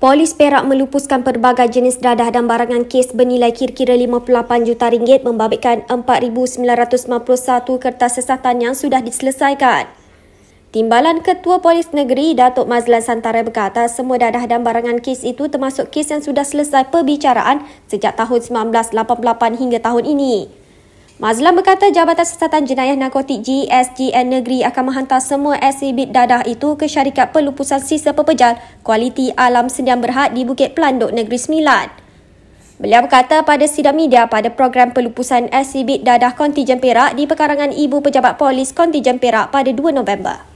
Polis Perak melupuskan pelbagai jenis dadah dan barangan kes bernilai kira-kira 58 juta ringgit membabitkan 4,951 kertas sesatan yang sudah diselesaikan. Timbalan Ketua Polis Negeri Datuk Mazlan Santara berkata semua dadah dan barangan kes itu termasuk kes yang sudah selesai perbicaraan sejak tahun 1988 hingga tahun ini. Mazlan berkata Jabatan Siasatan Jenayah Narkotik GSGN Negeri akan menghantar semua eksibit dadah itu ke syarikat pelupusan sisa pepejal Kualiti Alam Sendian Berhad di Bukit Pelanduk Negeri Sembilan. Beliau berkata pada sidang media pada program pelupusan eksibit dadah kontijen Perak di pekarangan Ibu Pejabat Polis Kontijen Perak pada 2 November.